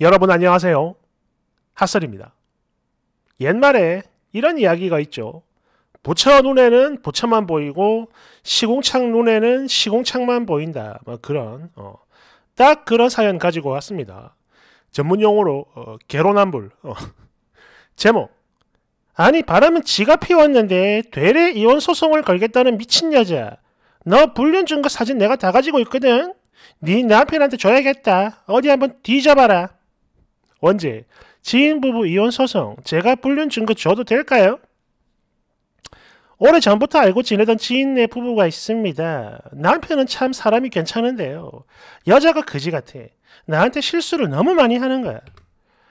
여러분 안녕하세요. 핫설입니다. 옛말에 이런 이야기가 있죠. 부처 눈에는 부처만 보이고 시공창 눈에는 시공창만 보인다. 뭐 그런 어, 딱 그런 사연 가지고 왔습니다. 전문 용어로 어, 개로남불. 어, 제목 아니 바람은 지가 피웠는데 되레 이혼 소송을 걸겠다는 미친 여자. 너 불륜 증거 사진 내가 다 가지고 있거든. 네 남편한테 줘야겠다. 어디 한번 뒤져봐라. 언제 지인 부부 이혼 소송 제가 불륜 증거 줘도 될까요? 오래전부터 알고 지내던 지인네 부부가 있습니다. 남편은 참 사람이 괜찮은데요. 여자가 그지 같아. 나한테 실수를 너무 많이 하는 거야.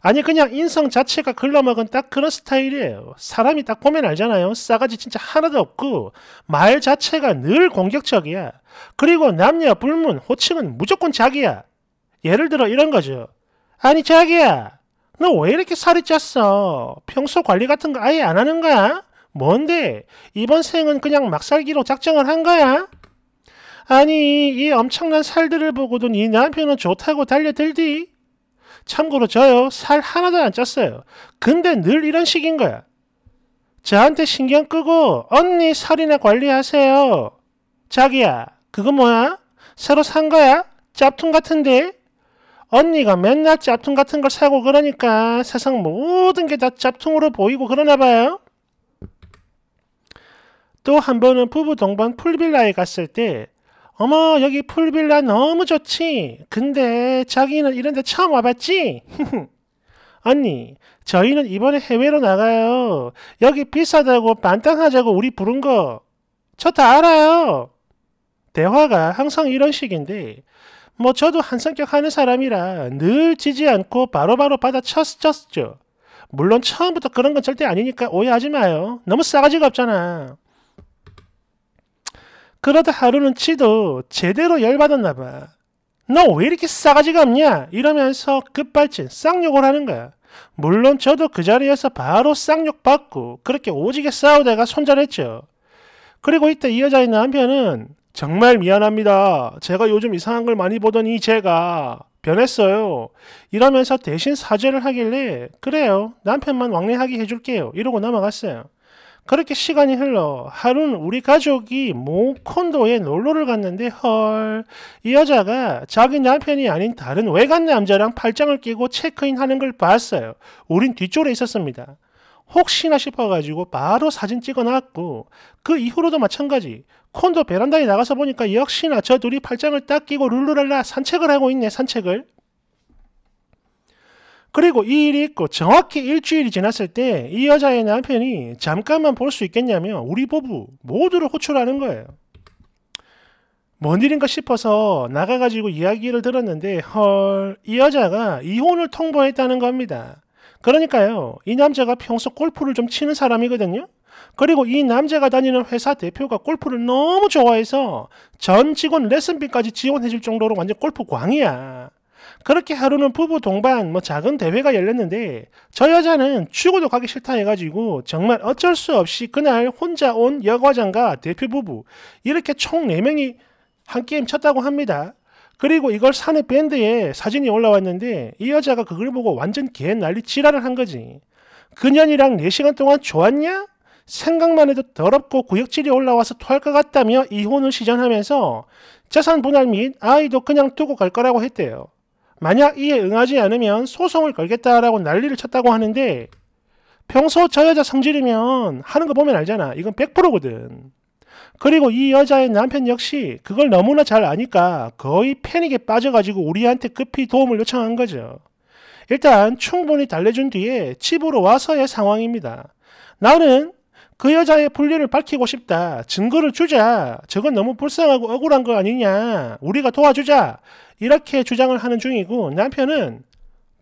아니 그냥 인성 자체가 글러먹은 딱 그런 스타일이에요. 사람이 딱 보면 알잖아요. 싸가지 진짜 하나도 없고 말 자체가 늘 공격적이야. 그리고 남녀 불문 호칭은 무조건 자기야. 예를 들어 이런 거죠. 아니 자기야 너 왜 이렇게 살이 쪘어? 평소 관리 같은 거 아예 안 하는 거야? 뭔데 이번 생은 그냥 막 살기로 작정을 한 거야? 아니 이 엄청난 살들을 보고도 네 남편은 좋다고 달려들디? 참고로 저요 살 하나도 안 쪘어요. 근데 늘 이런 식인 거야. 저한테 신경 끄고 언니 살이나 관리하세요. 자기야 그거 뭐야? 새로 산 거야? 짭퉁 같은데? 언니가 맨날 짭퉁 같은 걸 사고 그러니까 세상 모든 게 다 짭퉁으로 보이고 그러나 봐요. 또 한 번은 부부 동반 풀빌라에 갔을 때 어머 여기 풀빌라 너무 좋지. 근데 자기는 이런 데 처음 와봤지? 언니 저희는 이번에 해외로 나가요. 여기 비싸다고 반땅하자고 우리 부른 거저 다 알아요. 대화가 항상 이런 식인데 뭐 저도 한성격 하는 사람이라 늘 지지 않고 바로바로 받아쳤었죠. 물론 처음부터 그런 건 절대 아니니까 오해하지 마요. 너무 싸가지가 없잖아. 그러다 하루는 치도 제대로 열받았나 봐. 너 왜 이렇게 싸가지가 없냐? 이러면서 급발진 쌍욕을 하는 거야. 물론 저도 그 자리에서 바로 쌍욕 받고 그렇게 오지게 싸우다가 손절했죠. 그리고 이때 이 여자의 남편은 정말 미안합니다. 제가 요즘 이상한 걸 많이 보더니 제가 변했어요. 이러면서 대신 사죄를 하길래 그래요. 남편만 왕래하게 해줄게요. 이러고 넘어갔어요. 그렇게 시간이 흘러 하루는 우리 가족이 모 콘도에 놀러를 갔는데 헐 이 여자가 자기 남편이 아닌 다른 외간 남자랑 팔짱을 끼고 체크인 하는 걸 봤어요. 우린 뒷줄에 있었습니다. 혹시나 싶어가지고 바로 사진 찍어놨고 그 이후로도 마찬가지 콘도 베란다에 나가서 보니까 역시나 저 둘이 팔짱을 딱 끼고 룰루랄라 산책을 하고 있네 산책을 그리고 이 일이 있고 정확히 일주일이 지났을 때 이 여자의 남편이 잠깐만 볼 수 있겠냐며 우리 부부 모두를 호출하는 거예요 뭔 일인가 싶어서 나가가지고 이야기를 들었는데 헐 이 여자가 이혼을 통보했다는 겁니다 그러니까요. 이 남자가 평소 골프를 좀 치는 사람이거든요. 그리고 이 남자가 다니는 회사 대표가 골프를 너무 좋아해서 전 직원 레슨비까지 지원해 줄 정도로 완전 골프광이야. 그렇게 하루는 부부 동반 뭐 작은 대회가 열렸는데 저 여자는 죽어도 가기 싫다 해가지고 정말 어쩔 수 없이 그날 혼자 온 여과장과 대표 부부 이렇게 총 4명이 한 게임 쳤다고 합니다. 그리고 이걸 사내 밴드에 사진이 올라왔는데 이 여자가 그걸 보고 완전 개 난리 지랄을 한 거지. 그년이랑 4시간 동안 좋았냐? 생각만 해도 더럽고 구역질이 올라와서 토할 것 같다며 이혼을 시전하면서 재산 분할 및 아이도 그냥 두고 갈 거라고 했대요. 만약 이에 응하지 않으면 소송을 걸겠다라고 난리를 쳤다고 하는데 평소 저 여자 성질이면 하는 거 보면 알잖아. 이건 100%거든. 그리고 이 여자의 남편 역시 그걸 너무나 잘 아니까 거의 패닉에 빠져가지고 우리한테 급히 도움을 요청한 거죠. 일단 충분히 달래준 뒤에 집으로 와서의 상황입니다. 나는 그 여자의 불륜을 밝히고 싶다. 증거를 주자. 저건 너무 불쌍하고 억울한 거 아니냐. 우리가 도와주자. 이렇게 주장을 하는 중이고 남편은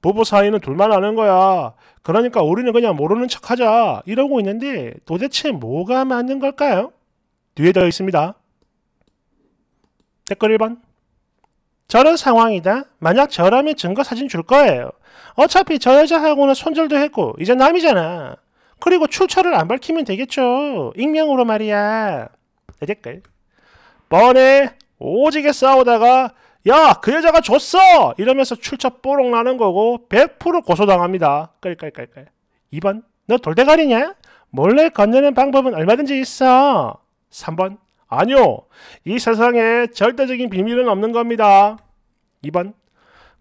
부부 사이는 둘만 아는 거야. 그러니까 우리는 그냥 모르는 척 하자. 이러고 있는데 도대체 뭐가 맞는 걸까요? 뒤에 되어 있습니다. 댓글 1번 저런 상황이다. 만약 저라면 증거 사진 줄 거예요. 어차피 저 여자하고는 손절도 했고 이제 남이잖아. 그리고 출처를 안 밝히면 되겠죠. 익명으로 말이야. 내 댓글 번에 오지게 싸우다가 야 그 여자가 줬어 이러면서 출처 뽀록 나는 거고 100% 고소당합니다. 끌끌끌끌 2번 너 돌대가리냐? 몰래 건네는 방법은 얼마든지 있어. 3번 아니요. 이 세상에 절대적인 비밀은 없는 겁니다. 2번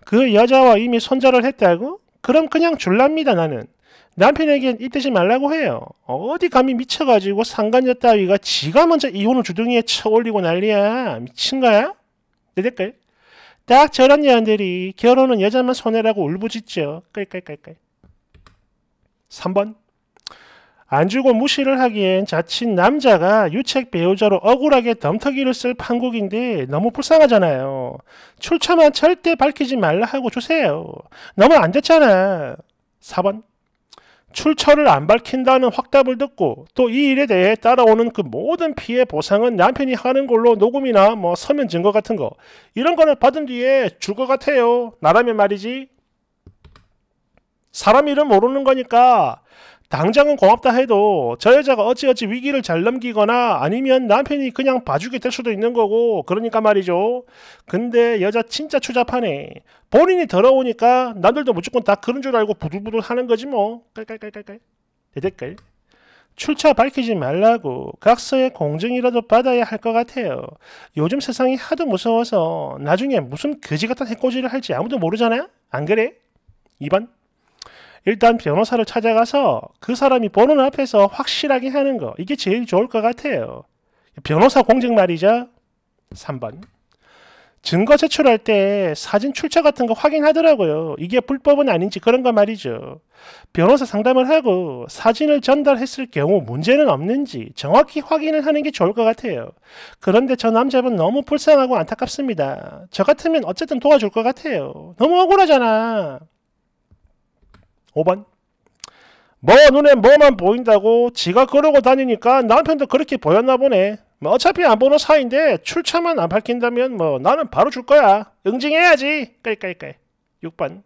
그 여자와 이미 손절을 했다고? 그럼 그냥 줄랍니다 나는. 남편에겐 이대지 말라고 해요. 어디 감히 미쳐가지고 상간녀 따위가 지가 먼저 이혼을 주둥이에 쳐올리고 난리야. 미친 거야? 내 댓글. 딱 저런 년들이 결혼은 여자만 손해라고 울부짖죠. 깔깔깔깔. 3번. 안 주고 무시를 하기엔 자칫 남자가 유책 배우자로 억울하게 덤터기를 쓸 판국인데 너무 불쌍하잖아요. 출처만 절대 밝히지 말라 하고 주세요. 너무 안 됐잖아. 4번. 출처를 안 밝힌다는 확답을 듣고 또 이 일에 대해 따라오는 그 모든 피해 보상은 남편이 하는 걸로 녹음이나 뭐 서면 증거 같은 거 이런 거를 받은 뒤에 줄 것 같아요. 나라면 말이지. 사람 이름 모르는 거니까 당장은 고맙다 해도 저 여자가 어찌어찌 위기를 잘 넘기거나 아니면 남편이 그냥 봐주게 될 수도 있는 거고 그러니까 말이죠. 근데 여자 진짜 추잡하네. 본인이 더러우니까 남들도 무조건 다 그런 줄 알고 부들부들 하는 거지 뭐. 깔깔깔깔깔. 대댓글. 출처 밝히지 말라고 각서의 공증이라도 받아야 할 것 같아요. 요즘 세상이 하도 무서워서 나중에 무슨 거지 같은 해코지를 할지 아무도 모르잖아? 안 그래? 2번 일단 변호사를 찾아가서 그 사람이 보는 앞에서 확실하게 하는 거 이게 제일 좋을 것 같아요. 변호사 공증 말이죠. 3번 증거 제출할 때 사진 출처 같은 거 확인하더라고요. 이게 불법은 아닌지 그런 거 말이죠. 변호사 상담을 하고 사진을 전달했을 경우 문제는 없는지 정확히 확인을 하는 게 좋을 것 같아요. 그런데 저 남자분 너무 불쌍하고 안타깝습니다. 저 같으면 어쨌든 도와줄 것 같아요. 너무 억울하잖아. 5번 뭐 눈에 뭐만 보인다고 지가 그러고 다니니까 남편도 그렇게 보였나 보네. 뭐 어차피 안 보는 사이인데 출처만 안 밝힌다면 뭐 나는 바로 줄 거야. 응징해야지. 깔깔깔. 6번.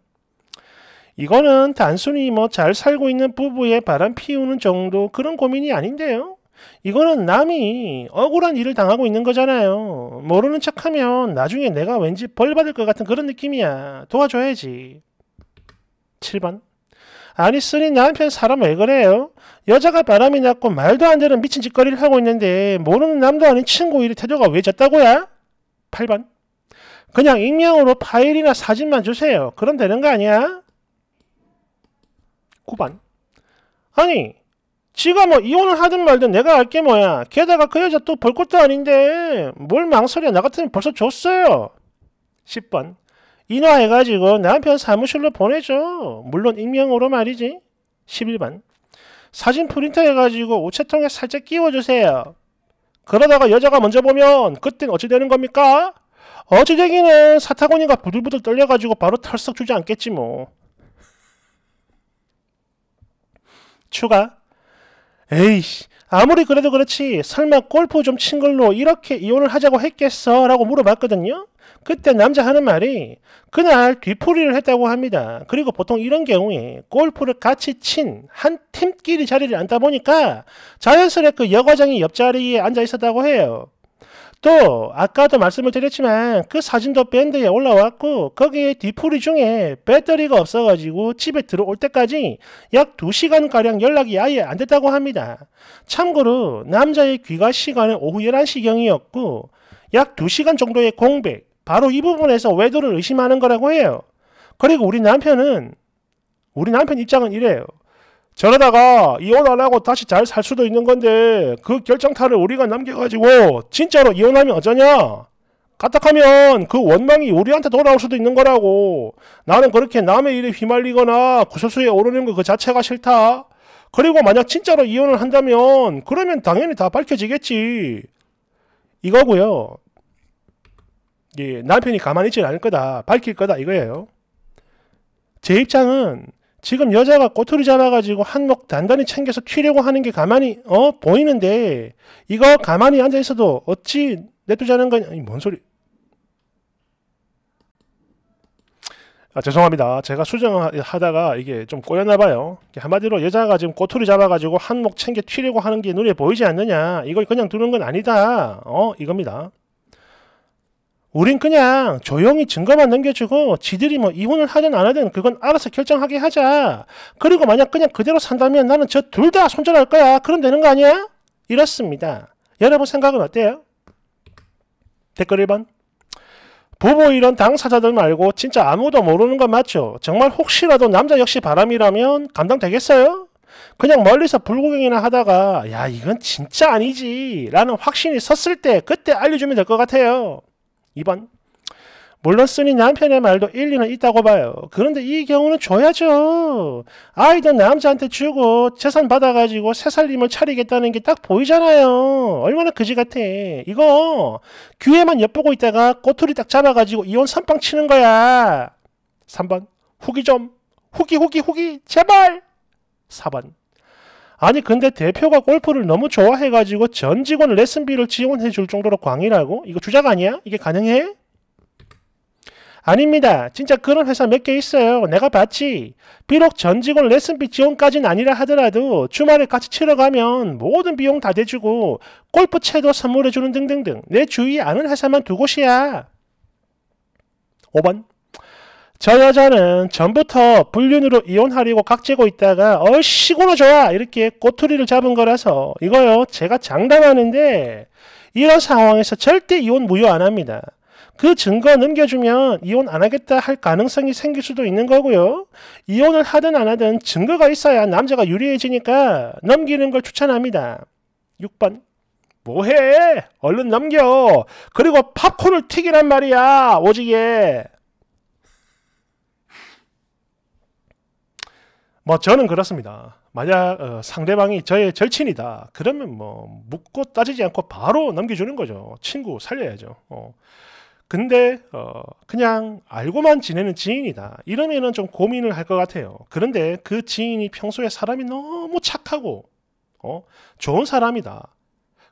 이거는 단순히 뭐 잘 살고 있는 부부의 바람 피우는 정도 그런 고민이 아닌데요. 이거는 남이 억울한 일을 당하고 있는 거잖아요. 모르는 척하면 나중에 내가 왠지 벌 받을 것 같은 그런 느낌이야. 도와줘야지. 7번. 아니쓰니 남편 사람 왜 그래요? 여자가 바람이 났고 말도 안 되는 미친 짓거리를 하고 있는데 모르는 남도 아닌 친구 일이 태도가 왜 졌다고야? 8번 그냥 익명으로 파일이나 사진만 주세요. 그럼 되는 거 아니야? 9번 아니 지가 뭐 이혼을 하든 말든 내가 알게 뭐야. 게다가 그 여자 또 볼 것도 아닌데 뭘 망설여. 나 같으면 벌써 줬어요. 10번 인화해가지고 남편 사무실로 보내줘. 물론 익명으로 말이지. 11번. 사진 프린터 해가지고 우체통에 살짝 끼워주세요. 그러다가 여자가 먼저 보면 그땐 어찌 되는 겁니까? 어찌 되기는 사타구니가 부들부들 떨려가지고 바로 털썩 주지 않겠지 뭐. 추가. 에이씨 아무리 그래도 그렇지 설마 골프 좀 친 걸로 이렇게 이혼을 하자고 했겠어? 라고 물어봤거든요. 그때 남자 하는 말이 그날 뒤풀이를 했다고 합니다. 그리고 보통 이런 경우에 골프를 같이 친 한 팀끼리 자리를 앉다 보니까 자연스레 그 여과장이 옆자리에 앉아 있었다고 해요. 또 아까도 말씀을 드렸지만 그 사진도 밴드에 올라왔고 거기에 뒤풀이 중에 배터리가 없어가지고 집에 들어올 때까지 약 2시간가량 연락이 아예 안 됐다고 합니다. 참고로 남자의 귀가 시간은 오후 11시경이었고 약 2시간 정도의 공백 바로 이 부분에서 외도를 의심하는 거라고 해요. 그리고 우리 남편은 우리 남편 입장은 이래요. 저러다가 이혼 안 하고 다시 잘 살 수도 있는 건데 그 결정타를 우리가 남겨가지고 진짜로 이혼하면 어쩌냐? 까딱하면 그 원망이 우리한테 돌아올 수도 있는 거라고. 나는 그렇게 남의 일에 휘말리거나 구설수에 오르는 거 그 자체가 싫다. 그리고 만약 진짜로 이혼을 한다면 그러면 당연히 다 밝혀지겠지. 이거고요. 예, 남편이 가만히 있질 않을 거다. 밝힐 거다. 이거예요. 제 입장은 지금 여자가 꼬투리 잡아가지고 한몫 단단히 챙겨서 튀려고 하는 게 가만히, 어? 보이는데, 이거 가만히 앉아 있어도 어찌 내두자는 거냐. 이 뭔 소리. 아, 죄송합니다. 제가 수정하다가 이게 좀 꼬였나 봐요. 한마디로 여자가 지금 꼬투리 잡아가지고 한몫 챙겨 튀려고 하는 게 눈에 보이지 않느냐. 이걸 그냥 두는 건 아니다. 어, 이겁니다. 우린 그냥 조용히 증거만 넘겨주고 지들이 뭐 이혼을 하든 안 하든 그건 알아서 결정하게 하자. 그리고 만약 그냥 그대로 산다면 나는 저 둘 다 손절할 거야. 그럼 되는 거 아니야? 이렇습니다. 여러분 생각은 어때요? 댓글 1번. 부부 이런 당사자들 말고 진짜 아무도 모르는 건 맞죠? 정말 혹시라도 남자 역시 바람이라면 감당되겠어요? 그냥 멀리서 불구경이나 하다가 야 이건 진짜 아니지 라는 확신이 섰을 때 그때 알려주면 될 것 같아요. 2번. 물론 쓰니 남편의 말도 일리는 있다고 봐요. 그런데 이 경우는 줘야죠. 아이도 남자한테 주고 재산 받아가지고 새살림을 차리겠다는 게 딱 보이잖아요. 얼마나 그지 같아. 이거 귀에만 엿보고 있다가 꼬투리 딱 잡아가지고 이혼 선빵 치는 거야. 3번 후기 좀 후기 후기 후기 제발 4번 아니 근데 대표가 골프를 너무 좋아해가지고 전 직원 레슨비를 지원해 줄 정도로 광이라고? 이거 주작 아니야? 이게 가능해? 아닙니다. 진짜 그런 회사 몇 개 있어요. 내가 봤지. 비록 전 직원 레슨비 지원까지는 아니라 하더라도 주말에 같이 치러 가면 모든 비용 다 대주고 골프채도 선물해주는 등등등 내 주위에 아는 회사만 두 곳이야. 5번 저 여자는 전부터 불륜으로 이혼하려고 각지고 있다가 어시골로 좋아 이렇게 꼬투리를 잡은 거라서 이거요 제가 장담하는데 이런 상황에서 절대 이혼 무효 안 합니다. 그 증거 넘겨주면 이혼 안 하겠다 할 가능성이 생길 수도 있는 거고요. 이혼을 하든 안 하든 증거가 있어야 남자가 유리해지니까 넘기는 걸 추천합니다. 6번 뭐해? 얼른 넘겨. 그리고 팝콘을 튀기란 말이야. 오지게. 뭐 저는 그렇습니다. 만약 어, 상대방이 저의 절친이다. 그러면 뭐 묻고 따지지 않고 바로 넘겨주는 거죠. 친구 살려야죠. 어. 근데 어, 그냥 알고만 지내는 지인이다. 이러면은 좀 고민을 할 것 같아요. 그런데 그 지인이 평소에 사람이 너무 착하고 어, 좋은 사람이다.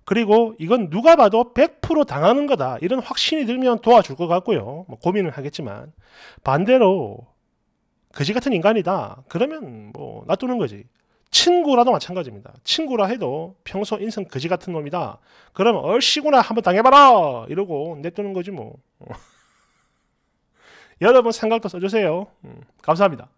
그리고 이건 누가 봐도 100% 당하는 거다. 이런 확신이 들면 도와줄 것 같고요. 뭐 고민을 하겠지만 반대로 거지 같은 인간이다. 그러면 뭐 놔두는 거지. 친구라도 마찬가지입니다. 친구라 해도 평소 인성 거지 같은 놈이다. 그러면 얼씨구나 한번 당해봐라 이러고 냅두는 거지 뭐. 여러분 생각도 써주세요. 음, 감사합니다.